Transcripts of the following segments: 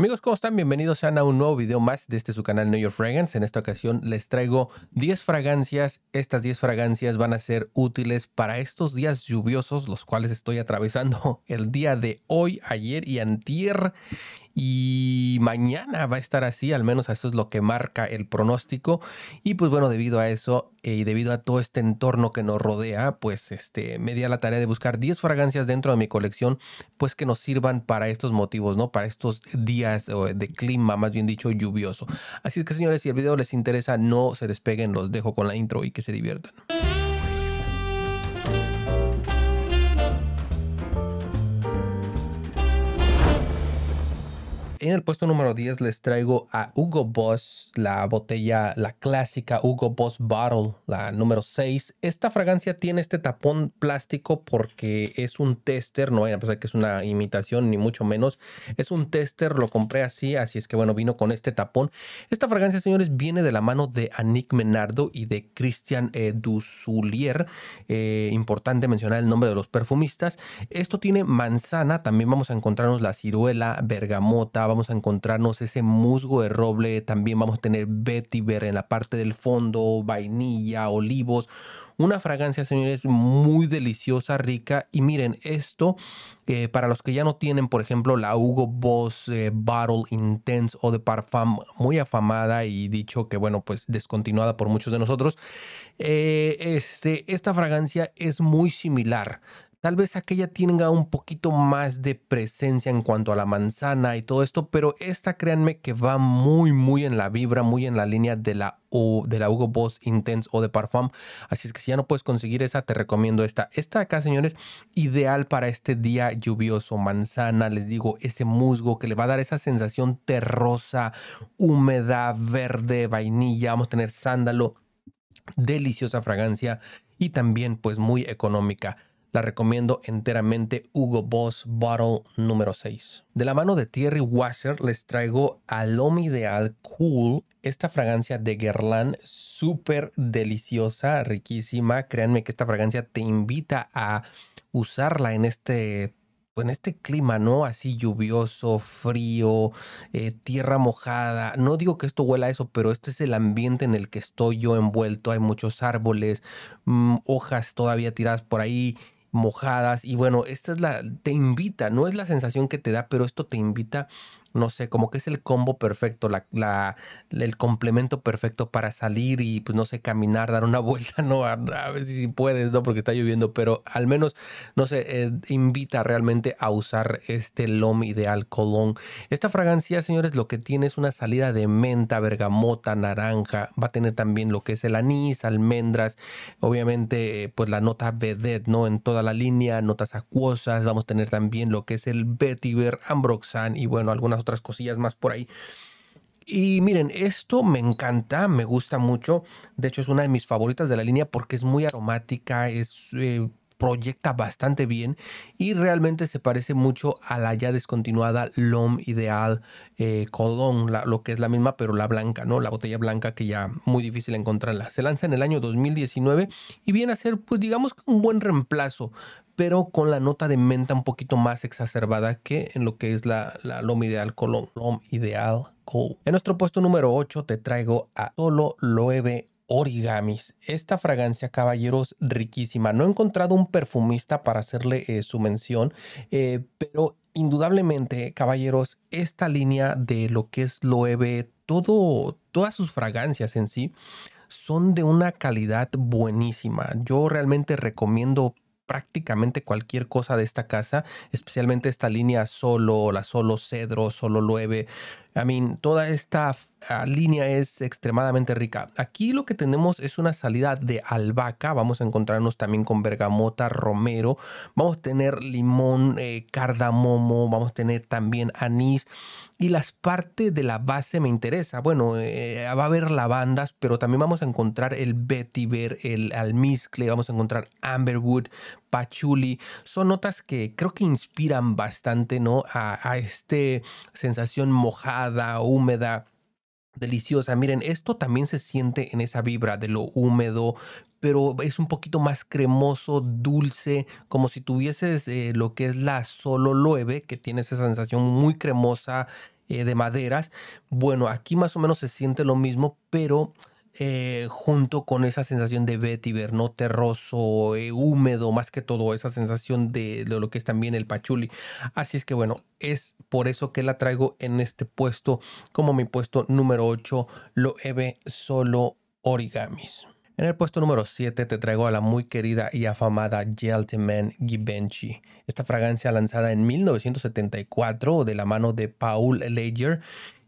Amigos, ¿cómo están? Bienvenidos a un nuevo video más de este su canal New York Fragrance. En esta ocasión les traigo 10 fragancias. Estas 10 fragancias van a ser útiles para estos días lluviosos, los cuales estoy atravesando el día de hoy, ayer y antier y mañana va a estar así, al menos eso es lo que marca el pronóstico. Y pues bueno, debido a eso eh, y debido a todo este entorno que nos rodea, pues este, me di a la tarea de buscar 10 fragancias dentro de mi colección, pues que nos sirvan para estos motivos, ¿no? Para estos días de clima, más bien dicho, lluvioso. Así que señores, si el video les interesa, no se despeguen, los dejo con la intro y que se diviertan. En el puesto número 10 les traigo a Hugo Boss, la botella, la clásica Hugo Boss Bottle, la número 6. Esta fragancia tiene este tapón plástico porque es un tester, no vayan a pensar que es una imitación ni mucho menos. Es un tester, lo compré así, así es que bueno, vino con este tapón. Esta fragancia, señores, viene de la mano de Anik Menardo y de Christian eh, eh, importante mencionar el nombre de los perfumistas. Esto tiene manzana, también vamos a encontrarnos la ciruela, bergamota, vamos a encontrarnos ese musgo de roble, también vamos a tener vetiver en la parte del fondo, vainilla, olivos, una fragancia, señores, muy deliciosa, rica. Y miren, esto, eh, para los que ya no tienen, por ejemplo, la Hugo Boss eh, Battle Intense o de Parfum, muy afamada y dicho que, bueno, pues descontinuada por muchos de nosotros, eh, este, esta fragancia es muy similar. Tal vez aquella tenga un poquito más de presencia en cuanto a la manzana y todo esto, pero esta créanme que va muy, muy en la vibra, muy en la línea de la, de la Hugo Boss Intense o de Parfum. Así es que si ya no puedes conseguir esa, te recomiendo esta. Esta acá, señores, ideal para este día lluvioso. Manzana, les digo, ese musgo que le va a dar esa sensación terrosa, húmeda, verde, vainilla. Vamos a tener sándalo, deliciosa fragancia y también pues muy económica. La recomiendo enteramente Hugo Boss Bottle número 6. De la mano de Thierry Washer les traigo Alomi Ideal Cool. esta fragancia de Guerlain, súper deliciosa, riquísima. Créanme que esta fragancia te invita a usarla en este en este clima, ¿no? Así lluvioso, frío, eh, tierra mojada. No digo que esto huela a eso, pero este es el ambiente en el que estoy yo envuelto. Hay muchos árboles, mm, hojas todavía tiradas por ahí mojadas y bueno, esta es la, te invita, no es la sensación que te da, pero esto te invita no sé, como que es el combo perfecto, la, el complemento perfecto para salir y, pues, no sé, caminar, dar una vuelta, ¿no? A, ver si puedes, ¿no? Porque está lloviendo, pero al menos, no sé, eh, invita realmente a usar este LOM ideal Colón. Esta fragancia, señores, lo que tiene es una salida de menta, bergamota, naranja, va a tener también lo que es el anís, almendras, obviamente, pues, la nota vedette, ¿no? En toda la línea, notas acuosas, vamos a tener también lo que es el vetiver, ambroxan y, bueno, algunas otras cosillas más por ahí. Y miren, esto me encanta, me gusta mucho. De hecho, es una de mis favoritas de la línea porque es muy aromática, es, eh, proyecta bastante bien y realmente se parece mucho a la ya descontinuada LOM Ideal eh, lo que es la misma, pero la blanca, ¿no? La botella blanca que ya muy difícil encontrarla. Se lanza en el año 2019 y viene a ser, pues digamos, un buen reemplazo pero con la nota de menta un poquito más exacerbada que en lo que es la, la Lom Ideal Colón. Lom Ideal Col. En nuestro puesto número 8 te traigo a Solo Loewe origamis. Esta fragancia, caballeros, riquísima. No he encontrado un perfumista para hacerle eh, su mención, eh, pero indudablemente, caballeros, esta línea de lo que es Loewe, todo, todas sus fragancias en sí, son de una calidad buenísima. Yo realmente recomiendo prácticamente cualquier cosa de esta casa, especialmente esta línea solo, la solo cedro, solo lueve. A mí toda esta ah, línea es extremadamente rica. Aquí lo que tenemos es una salida de albahaca. Vamos a encontrarnos también con bergamota, romero. Vamos a tener limón, eh, cardamomo. Vamos a tener también anís y las partes de la base me interesa. Bueno, eh, va a haber lavandas, pero también vamos a encontrar el vetiver, el almizcle, vamos a encontrar amberwood, patchouli. Son notas que creo que inspiran bastante, ¿no? A, a esta sensación mojada, húmeda deliciosa. Miren, esto también se siente en esa vibra de lo húmedo, pero es un poquito más cremoso, dulce, como si tuvieses eh, lo que es la solo 9, que tiene esa sensación muy cremosa eh, de maderas. Bueno, aquí más o menos se siente lo mismo, pero eh, junto con esa sensación de vetiver, no terroso, eh, húmedo, más que todo, esa sensación de, lo que es también el pachuli. Así es que bueno, es por eso que la traigo en este puesto como mi puesto número 8, lo eve Solo Origamis. En el puesto número 7 te traigo a la muy querida y afamada Gentleman Givenchy. Esta fragancia lanzada en 1974 de la mano de Paul Leger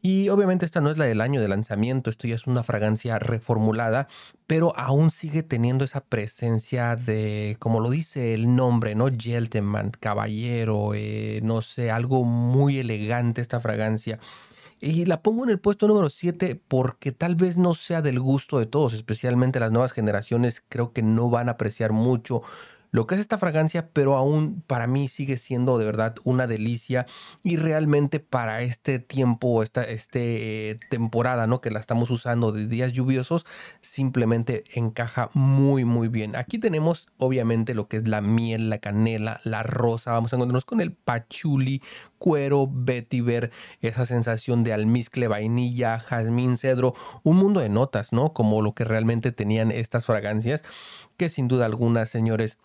y obviamente esta no es la del año de lanzamiento, esto ya es una fragancia reformulada, pero aún sigue teniendo esa presencia de, como lo dice el nombre, ¿no? Gentleman, caballero, eh, no sé, algo muy elegante esta fragancia. Y la pongo en el puesto número 7 porque tal vez no sea del gusto de todos, especialmente las nuevas generaciones creo que no van a apreciar mucho lo que es esta fragancia, pero aún para mí sigue siendo de verdad una delicia y realmente para este tiempo, esta este, eh, temporada, ¿no? Que la estamos usando de días lluviosos, simplemente encaja muy, muy bien. Aquí tenemos obviamente lo que es la miel, la canela, la rosa, vamos a encontrarnos con el pachuli, cuero, vetiver, esa sensación de almizcle, vainilla, jazmín, cedro, un mundo de notas, ¿no? Como lo que realmente tenían estas fragancias, que sin duda alguna, señores,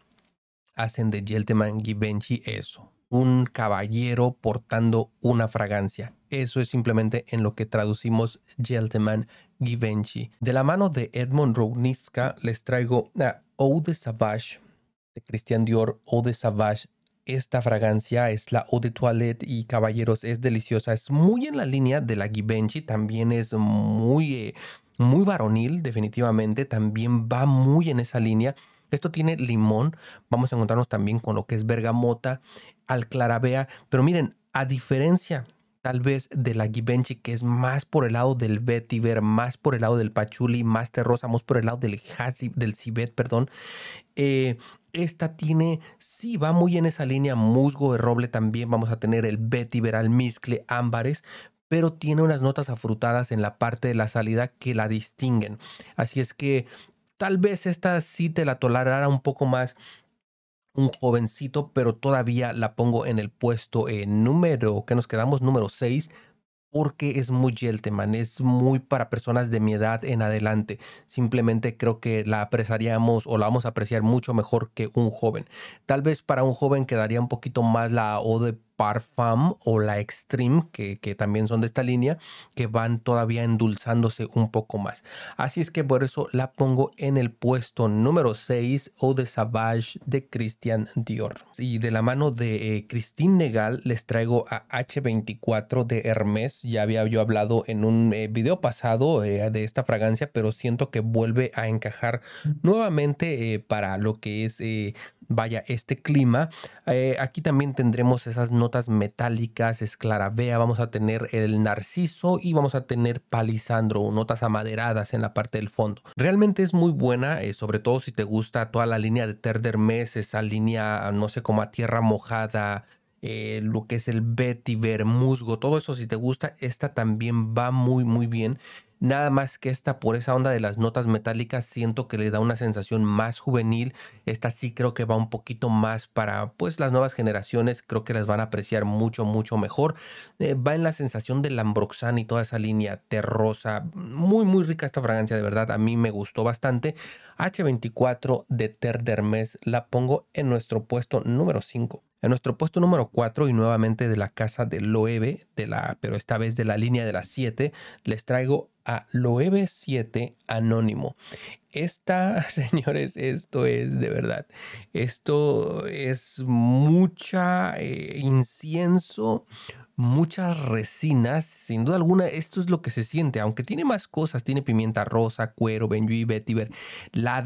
hacen de Gentleman Givenchy eso, un caballero portando una fragancia. Eso es simplemente en lo que traducimos Gentleman Givenchy. De la mano de Edmond Rounitska les traigo la Eau de Savage de Christian Dior, Eau de Savage esta fragancia es la Eau de Toilette y caballeros es deliciosa. Es muy en la línea de la Givenchy, también es muy, eh, muy varonil definitivamente, también va muy en esa línea. Esto tiene limón, vamos a encontrarnos también con lo que es bergamota, al clarabea, pero miren, a diferencia tal vez de la Givenchy que es más por el lado del vetiver, más por el lado del pachuli, más terrosa, más por el lado del hasib, del civet, perdón, eh, esta tiene, sí, va muy en esa línea, musgo de roble también, vamos a tener el vetiver, almizcle, ámbares, pero tiene unas notas afrutadas en la parte de la salida que la distinguen. Así es que Tal vez esta sí te la tolerara un poco más un jovencito, pero todavía la pongo en el puesto eh, número, que nos quedamos número 6, porque es muy Gentleman, es muy para personas de mi edad en adelante. Simplemente creo que la apreciaríamos o la vamos a apreciar mucho mejor que un joven. Tal vez para un joven quedaría un poquito más la O Parfum o la Extreme, que, también son de esta línea, que van todavía endulzándose un poco más. Así es que por eso la pongo en el puesto número 6 o de Savage de Christian Dior. Y de la mano de eh, Christine Negal les traigo a H24 de Hermes. Ya había yo hablado en un eh, video pasado eh, de esta fragancia, pero siento que vuelve a encajar nuevamente para lo que es vaya este clima. Eh, aquí también tendremos esas notas metálicas, vea vamos a tener el narciso y vamos a tener palisandro, notas amaderadas en la parte del fondo. Realmente es muy buena, eh, sobre todo si te gusta toda la línea de Terdermes, esa línea, no sé, cómo a tierra mojada, eh, lo que es el vetiver, musgo, todo eso si te gusta, esta también va muy muy bien. Nada más que esta, por esa onda de las notas metálicas, siento que le da una sensación más juvenil. Esta sí creo que va un poquito más para pues las nuevas generaciones, creo que las van a apreciar mucho, mucho mejor. Eh, va en la sensación del Ambroxan y toda esa línea terrosa. Muy, muy rica esta fragancia, de verdad. A mí me gustó bastante. H24 de dermes la pongo en nuestro puesto número 5. En nuestro puesto número 4 y nuevamente de la casa de Loewe, de la, pero esta vez de la línea de las 7, les traigo a Loewe 7 Anónimo. Esta, señores, esto es de verdad. Esto es mucha eh, incienso, muchas resinas. Sin duda alguna, esto es lo que se siente. Aunque tiene más cosas, tiene pimienta rosa, cuero, benjuí, vetiver,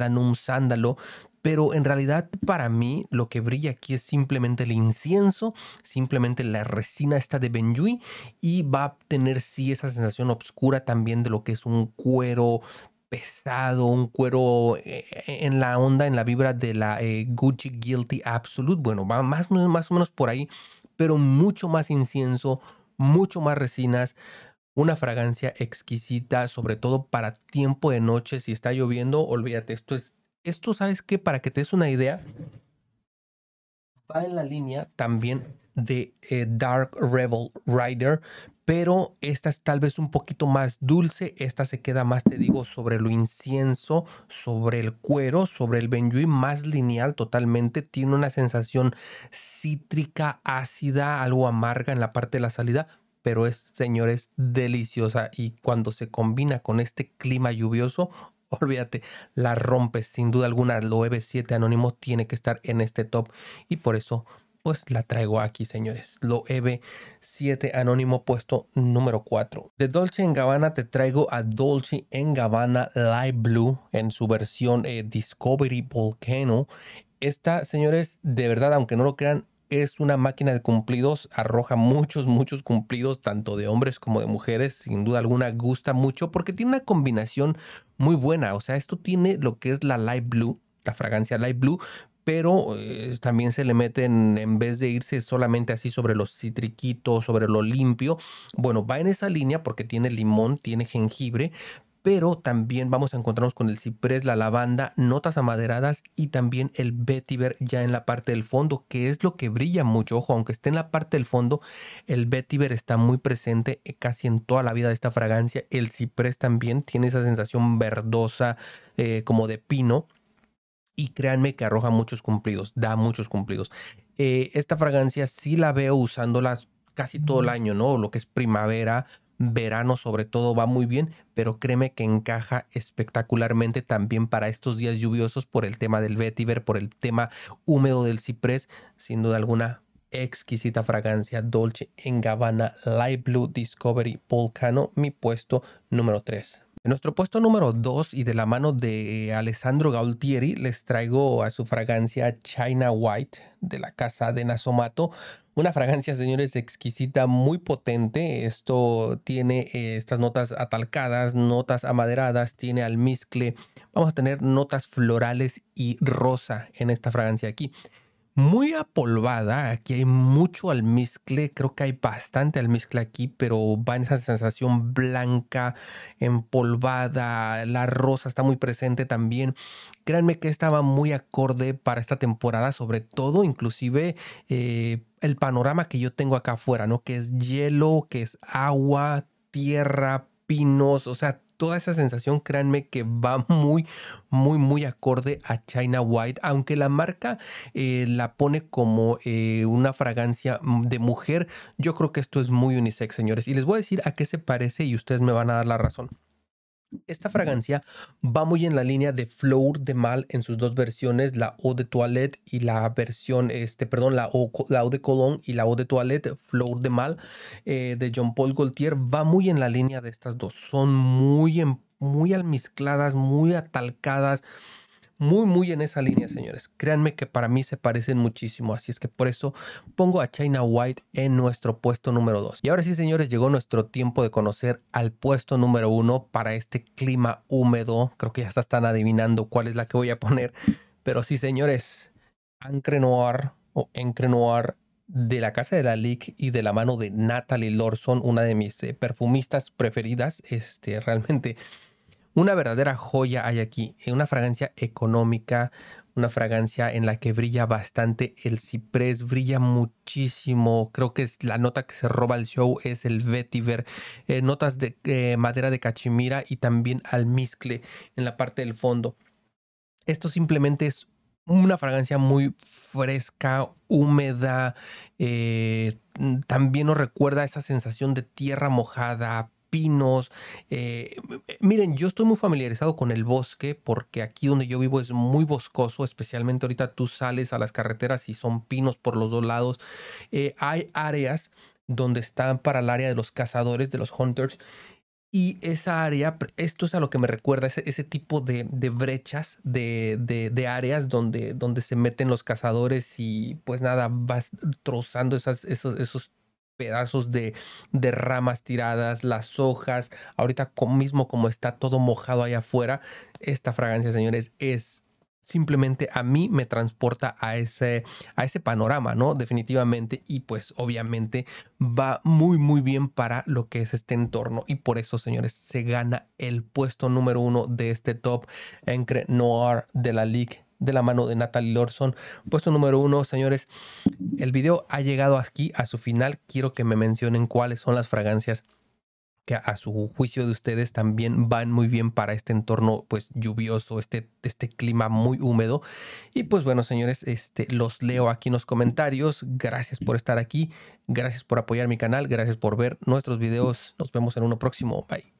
un sándalo, pero en realidad para mí lo que brilla aquí es simplemente el incienso, simplemente la resina esta de Benjui y va a tener sí esa sensación oscura también de lo que es un cuero pesado, un cuero eh, en la onda, en la vibra de la eh, Gucci Guilty Absolute. Bueno, va más, más o menos por ahí, pero mucho más incienso, mucho más resinas, una fragancia exquisita, sobre todo para tiempo de noche. Si está lloviendo, olvídate, esto es esto, ¿sabes qué? Para que te des una idea, va en la línea también de eh, Dark Rebel Rider, pero esta es tal vez un poquito más dulce, esta se queda más, te digo, sobre lo incienso, sobre el cuero, sobre el benjuí, más lineal totalmente, tiene una sensación cítrica, ácida, algo amarga en la parte de la salida, pero es, señores, deliciosa y cuando se combina con este clima lluvioso, olvídate, la rompes. Sin duda alguna, lo ev 7 anónimo tiene que estar en este top y por eso pues la traigo aquí, señores. Lo ev 7 Anónimo puesto número 4. De Dolce en Gabbana te traigo a Dolce en Gabbana Light Blue en su versión eh, Discovery Volcano. Esta, señores, de verdad, aunque no lo crean, es una máquina de cumplidos, arroja muchos, muchos cumplidos, tanto de hombres como de mujeres, sin duda alguna gusta mucho porque tiene una combinación muy buena, o sea, esto tiene lo que es la light blue, la fragancia light blue, pero eh, también se le meten, en vez de irse solamente así sobre los citriquitos, sobre lo limpio, bueno, va en esa línea porque tiene limón, tiene jengibre, pero también vamos a encontrarnos con el ciprés, la lavanda, notas amaderadas y también el vetiver ya en la parte del fondo, que es lo que brilla mucho. Ojo, aunque esté en la parte del fondo, el vetiver está muy presente eh, casi en toda la vida de esta fragancia. El ciprés también tiene esa sensación verdosa, eh, como de pino. Y créanme que arroja muchos cumplidos, da muchos cumplidos. Eh, esta fragancia sí la veo usándola casi todo el año, ¿no? Lo que es primavera, verano sobre todo va muy bien, pero créeme que encaja espectacularmente también para estos días lluviosos por el tema del vetiver, por el tema húmedo del ciprés, sin duda alguna exquisita fragancia Dolce en Gabbana Light Blue Discovery Volcano, mi puesto número 3. En nuestro puesto número 2 y de la mano de eh, Alessandro Gaultieri les traigo a su fragancia China White de la casa de Nasomato. Una fragancia, señores, exquisita, muy potente. Esto tiene eh, estas notas atalcadas, notas amaderadas, tiene almizcle. Vamos a tener notas florales y rosa en esta fragancia aquí muy apolvada. Aquí hay mucho almizcle, creo que hay bastante almizcle aquí, pero va en esa sensación blanca, empolvada. La rosa está muy presente también. Créanme que estaba muy acorde para esta temporada, sobre todo, inclusive. Eh, el panorama que yo tengo acá afuera, ¿no? Que es hielo, que es agua, tierra, pinos, o sea, toda esa sensación, créanme que va muy, muy, muy acorde a China White, aunque la marca eh, la pone como eh, una fragancia mm, de mujer, yo creo que esto es muy unisex, señores. Y les voy a decir a qué se parece y ustedes me van a dar la razón. Esta fragancia va muy en la línea de Flour de Mal en sus dos versiones, la Eau de Toilette y la versión, este, perdón, la Eau, de Cologne y la Eau de Toilette, Flour de Mal eh, de Jean Paul Gaultier, va muy en la línea de estas dos. Son muy, muy almizcladas, muy atalcadas, muy, muy en esa línea, señores. Créanme que para mí se parecen muchísimo, así es que por eso pongo a China White en nuestro puesto número 2. Y ahora sí, señores, llegó nuestro tiempo de conocer al puesto número 1 para este clima húmedo. Creo que ya están adivinando cuál es la que voy a poner. Pero sí, señores, Ancre Noir o Encre Noir de la casa de la Lick y de la mano de Natalie Lorson, una de mis eh, perfumistas preferidas. Este, realmente una verdadera joya hay aquí, eh, una fragancia económica, una fragancia en la que brilla bastante el ciprés, brilla muchísimo. Creo que es la nota que se roba el show es el vetiver, eh, notas de eh, madera de cachemira y también almizcle en la parte del fondo. Esto simplemente es una fragancia muy fresca, húmeda. Mm, también nos recuerda esa sensación de tierra mojada, pinos. Eh, miren, yo estoy muy familiarizado con el bosque porque aquí donde yo vivo es muy boscoso, especialmente ahorita tú sales a las carreteras y son pinos por los dos lados. Eh, hay áreas donde están para el área de los cazadores, de los hunters. Y esa área, esto es a lo que me recuerda, ese, ese tipo de, brechas, de, áreas donde, donde se meten los cazadores y pues nada, vas trozando esas, esos, esos pedazos de, de ramas tiradas, las hojas, ahorita mismo como está todo mojado allá afuera, esta fragancia, señores, es simplemente a mí me transporta a ese, a ese panorama, ¿no? Definitivamente. Y pues obviamente va muy, muy bien para lo que es este entorno. Y por eso, señores, se gana el puesto número uno de este top Encre Noir de la Ligue de la mano de Natalie Lorson. Puesto número uno, señores, el video ha llegado aquí a su final. Quiero que me mencionen cuáles son las fragancias que a su juicio de ustedes también van muy bien para este entorno pues lluvioso, este, este clima muy húmedo. Y pues bueno, señores, este, los leo aquí en los comentarios. Gracias por estar aquí, gracias por apoyar mi canal, gracias por ver nuestros videos. Nos vemos en uno próximo. Bye.